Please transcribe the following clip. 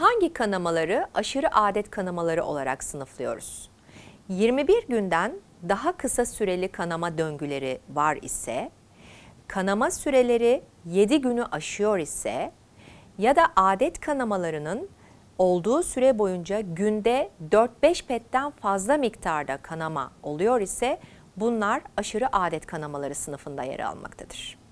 hangi kanamaları aşırı adet kanamaları olarak sınıflıyoruz? 21 günden daha kısa süreli kanama döngüleri var ise, kanama süreleri 7 günü aşıyor ise ya da adet kanamalarının olduğu süre boyunca günde 4-5 petten fazla miktarda kanama oluyor ise bunlar aşırı adet kanamaları sınıfında yer almaktadır.